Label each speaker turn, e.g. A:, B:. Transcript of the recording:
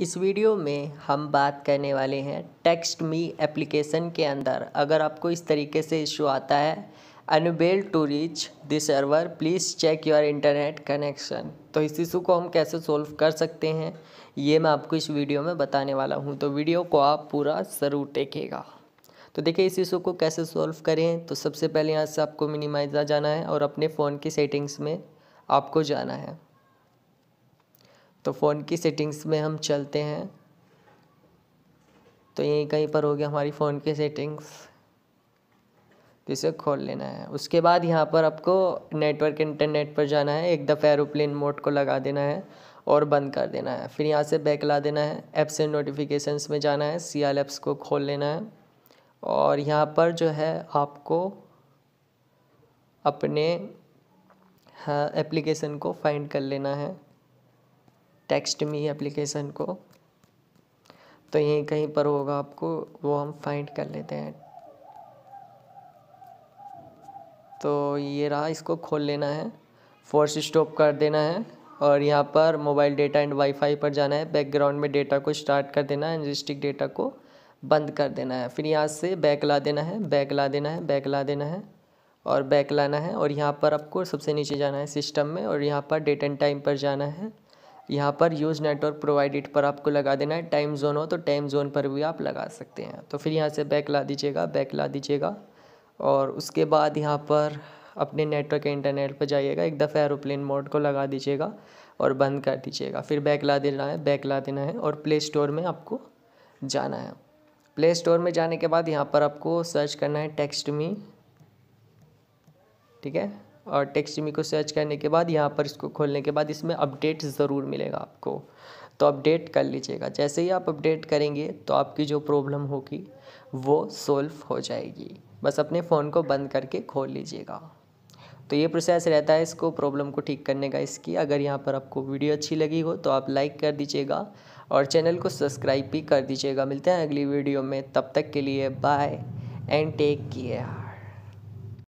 A: इस वीडियो में हम बात करने वाले हैं टेक्स्ट मी एप्लीकेशन के अंदर अगर आपको इस तरीके से इशू आता है unable to reach this server please check your internet connection तो इस इशू को हम कैसे सोल्व कर सकते हैं ये मैं आपको इस वीडियो में बताने वाला हूँ तो वीडियो को आप पूरा ज़रूर देखेगा तो देखिए इस इशू को कैसे सोल्व करें तो सबसे पहले यहाँ से आपको मिनिमाइजा जाना है और अपने फ़ोन की सेटिंग्स में आपको जाना है तो फ़ोन की सेटिंग्स में हम चलते हैं तो यहीं कहीं पर हो गया हमारी फ़ोन की सेटिंग्स तो इसे खोल लेना है उसके बाद यहाँ पर आपको नेटवर्क इंटरनेट पर जाना है एक दफ़ा एरोप्लेन मोड को लगा देना है और बंद कर देना है फिर यहाँ से बैक ला देना है एप्स एंड नोटिफिकेशंस में जाना है सी एल एप्स को खोल लेना है और यहाँ पर जो है आपको अपने हाँ, एप्लीकेशन को फाइंड कर लेना है टेक्स्ट मी एप्लीकेशन को तो यहीं कहीं पर होगा आपको वो हम फाइंड कर लेते हैं तो ये रहा इसको खोल लेना है फोर्स स्टॉप कर देना है और यहाँ पर मोबाइल डेटा एंड वाईफाई पर जाना है बैकग्राउंड में डेटा को स्टार्ट कर देना है एनरिस्टिक डेटा को बंद कर देना है फिर यहाँ से बैक ला देना है बैक ला देना है बैक ला देना है और बैक लाना है और यहाँ पर आपको सबसे नीचे जाना है सिस्टम में और यहाँ पर डेट एंड टाइम पर जाना है यहाँ पर यूज़ नेटवर्क प्रोवाइडेड पर आपको लगा देना है टाइम जोन हो तो टाइम जोन पर भी आप लगा सकते हैं तो फिर यहाँ से बैक ला दीजिएगा बैक ला दीजिएगा और उसके बाद यहाँ पर अपने नेटवर्क इंटरनेट पर जाइएगा एक दफ़ा एरोप्लेन मोड को लगा दीजिएगा और बंद कर दीजिएगा फिर बैक ला देना है बैक ला देना है और प्ले स्टोर में आपको जाना है प्ले स्टोर में जाने के बाद यहाँ पर आपको सर्च करना है टेक्स्ट मी ठीक है और टेक्स्ट जिमी को सर्च करने के बाद यहाँ पर इसको खोलने के बाद इसमें अपडेट ज़रूर मिलेगा आपको तो अपडेट कर लीजिएगा जैसे ही आप अपडेट करेंगे तो आपकी जो प्रॉब्लम होगी वो सोल्व हो जाएगी बस अपने फ़ोन को बंद करके खोल लीजिएगा तो ये प्रोसेस रहता है इसको प्रॉब्लम को ठीक करने का इसकी अगर यहाँ पर आपको वीडियो अच्छी लगी हो तो आप लाइक कर दीजिएगा और चैनल को सब्सक्राइब भी कर दीजिएगा मिलते हैं अगली वीडियो में तब तक के लिए बाय एंड टेक केयर